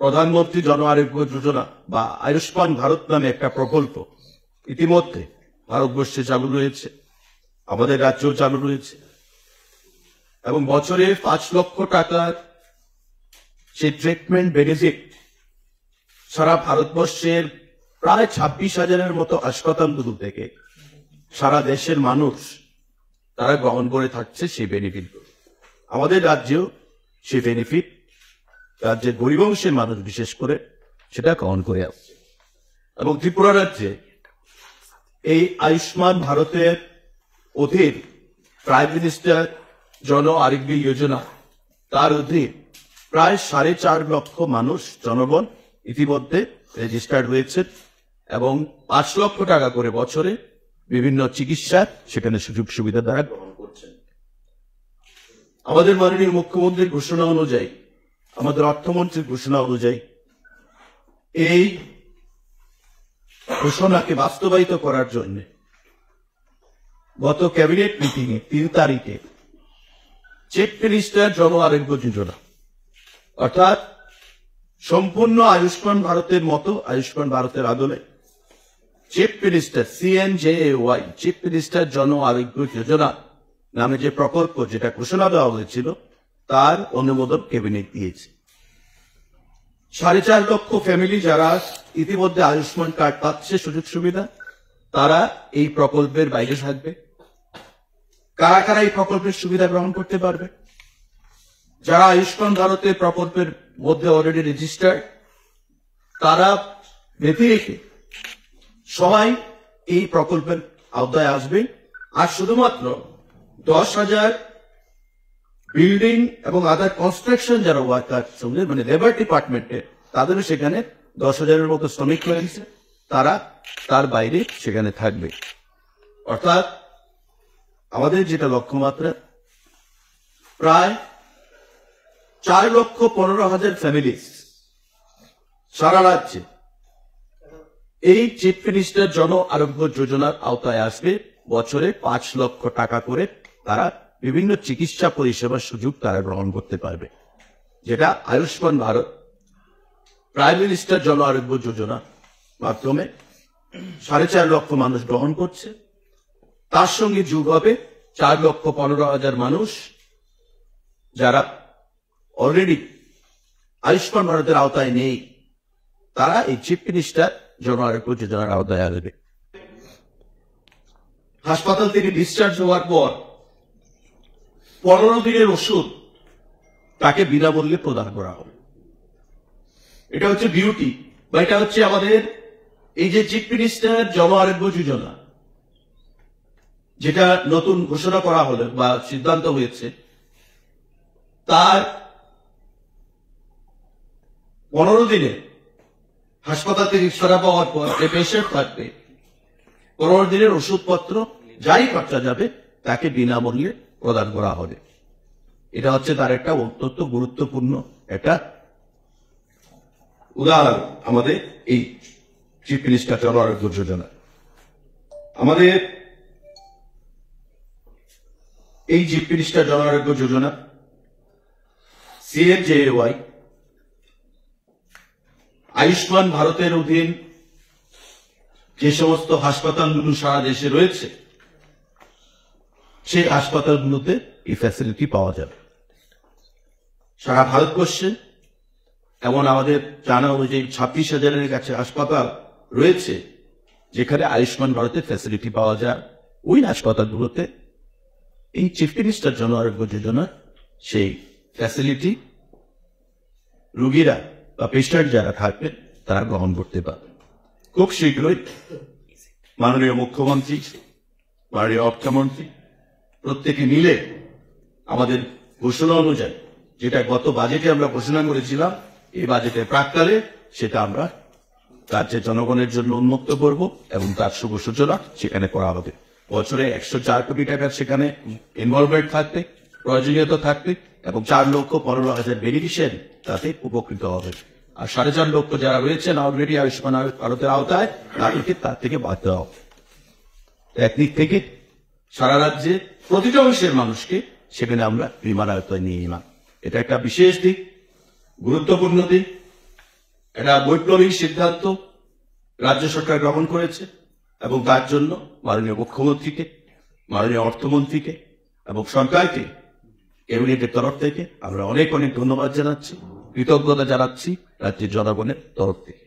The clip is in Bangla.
প্রধানমন্ত্রী জন আরোগ্য যোজনা বা আয়ুষ্মান ভারত নামে একটা প্রকল্প ইতিমধ্যে ভারতবর্ষে চালু রয়েছে আমাদের রাজ্যেও চালু রয়েছে এবং বছরে পাঁচ লক্ষ টাকার সেই ট্রিটমেন্ট বেনিফিট সারা ভারতবর্ষের প্রায় ছাব্বিশ হাজারের মতো হাসপাতালগুলো থেকে সারা দেশের মানুষ তারা গ্রহণ করে থাকছে সেই বেনিফিট আমাদের রাজ্যেও সেই বেনিফিট রাজ্যের গরিব অংশের মানুষ বিশেষ করে সেটা গ্রহণ করে আসছে এবং ত্রিপুরা রাজ্যে এই আয়ুষ্মান ভারতের অধীন প্রাইম মিনিস্টার জন আরোগ্য যোজনা তার অধীন প্রায় সাড়ে চার লক্ষ মানুষ জনগণ ইতিমধ্যে রেজিস্টার্ড হয়েছে এবং পাঁচ লক্ষ টাকা করে বছরে বিভিন্ন চিকিৎসা সেখানে সুযোগ সুবিধা দ্বারা গ্রহণ করছেন আমাদের মাননীয় মুখ্যমন্ত্রীর ঘোষণা অনুযায়ী আমাদের অর্থমন্ত্রীর ঘোষণা অনুযায়ী এই ঘোষণাকে বাস্তবায়িত করার জন্য গত ক্যাবিনেট এ তিন তারিখে চিফ মিনিস্টার জন আরোগ্য যোজনা অর্থাৎ সম্পূর্ণ আয়ুষ্মান ভারতের মতো আয়ুষ্মান ভারতের আদলে চিফ মিনিস্টার ওয়াই চিফ মিনিস্টার জন আরোগ্য যোজনা নামে যে প্রকল্প যেটা ঘোষণা দেওয়া হয়েছিল তার অনুমোদন ক্যাবিনেট দিয়েছে সাড়ে চার লক্ষ ফ্যামিলি যারা ইতিমধ্যে আয়ুষ্মান কার্ড পাচ্ছে সুযোগ সুবিধা তারা এই প্রকল্পের বাইরে থাকবে কারা কারা এই প্রকল্পের সুবিধা গ্রহণ করতে পারবে যারা আয়ুষ্মান ভারতের প্রকল্পের মধ্যে অলরেডি রেজিস্টার্ড তারা বেঁধে রেখে সবাই এই প্রকল্পের আওতায় আসবে আর শুধুমাত্র দশ হাজার বিল্ডিং এবং আদার কনস্ট্রাকশন যারা ওয়ার্কার মানে লেবার ডিপার্টমেন্টে তাদেরও সেখানে দশ হাজারের মতো শ্রমিক রয়েছে তারা তার বাইরে সেখানে থাকবে অর্থাৎ আমাদের যেটা লক্ষ্যমাত্রা প্রায় চার লক্ষ পনেরো হাজার ফ্যামিলি সারা রাজ্যে এই চিফ মিনিস্টার জন আরোগ্য যোজনার আওতায় আসবে বছরে পাঁচ লক্ষ টাকা করে তারা বিভিন্ন চিকিৎসা পরিষেবার সুযোগ তারা গ্রহণ করতে পারবে যেটা আয়ুষ্মান ভারত প্রাইম মিনিস্টার জন আরোগ্য যোজনা মাধ্যমে সাড়ে চার লক্ষ মানুষ গ্রহণ করছে তার সঙ্গে যোগ হবে চার লক্ষ পনেরো হাজার মানুষ যারা অলরেডি আয়ুষ্মান ভারতের আওতায় নেই তারা এই চিফ মিনিস্টার জন আরোগ্য যোজনার আওতায় আসবে হাসপাতাল থেকে ডিসচার্জ হওয়ার পর পনেরো দিনের ওষুধ তাকে বিনামূল্যে প্রদান করা হবে এটা হচ্ছে বিউটি বা এটা হচ্ছে আমাদের এই যে চিফ মিনিস্টার জন আরোগ্য যোজনা যেটা নতুন ঘোষণা করা হলো বা সিদ্ধান্ত হয়েছে তার পনেরো দিনে হাসপাতাল থেকে সরা পাওয়ার পর যে পেশেন্ট থাকবে পনেরো দিনের ওষুধপত্র যাই খরচা যাবে তাকে বিনামূল্যে প্রদান করা হবে এটা হচ্ছে তার একটা অত্যন্ত গুরুত্বপূর্ণ একটা উদাহরণ আমাদের এই চিফ মিনিস্টার জনআরোগ্য যোজনা আমাদের এই চিফ মিনিস্টার জনআরোগ্য যোজনা ওয়াই আয়ুষ্মান ভারতের অধীন যে সমস্ত হাসপাতালগুলো সারা দেশে রয়েছে সেই হাসপাতালগুলোতে এই ফ্যাসিলিটি পাওয়া যাবে সারা ভারতবর্ষে এমন আমাদের জানা অনুযায়ী ছাব্বিশ হাজারের কাছে হাসপাতাল রয়েছে যেখানে আয়ুষ্মান ভারতের ফ্যাসিলিটি পাওয়া যায় ওই হাসপাতালগুলোতে এই চিফ মিনিস্টার জন আরোগ্য যোজনার সেই ফ্যাসিলিটি রুগীরা বা পেশেন্ট যারা থাকবেন তারা গ্রহণ করতে পারবে খুব শীঘ্রই মাননীয় মুখ্যমন্ত্রী মাননীয় অর্থমন্ত্রী প্রত্যেকে মিলে আমাদের ঘোষণা অনুযায়ী যেটা গত বাজেটে আমরা ঘোষণা করেছিলাম এই বাজেটের প্রাককালে সেটা আমরা রাজ্যের জনগণের জন্য উন্মুক্ত করব এবং তার শুভ সূচনা সেখানে করা হবে বছরে একশো চার কোটি টাকার সেখানে ইনভলভমেন্ট থাকবে প্রয়োজনীয়তা থাকবে এবং চার লক্ষ পনেরো হাজার বেনিফিশিয়ারি তাতে উপকৃত হবে আর সাড়ে চার লক্ষ যারা রয়েছেন অলরেডি আয়ুষ্মান ভারতের আওতায় তাদেরকে তার থেকে বাদ দেওয়া হবে একদিক থেকে সারা রাজ্যে প্রতিটা অংশের মানুষকে সেখানে আমরা বিমার আয়তায় নিয়ে এলাম এটা একটা বিশেষ দিক গুরুত্বপূর্ণ দিক এটা বৈপ্লবিক সিদ্ধান্ত রাজ্য সরকার গ্রহণ করেছে এবং তার জন্য মাননীয় মুখ্যমন্ত্রীকে মাননীয় অর্থমন্ত্রীকে এবং সরকারকে ক্যাবিনেটের তরফ থেকে আমরা অনেক অনেক ধন্যবাদ জানাচ্ছি কৃতজ্ঞতা জানাচ্ছি রাজ্যের জনগণের তরফ থেকে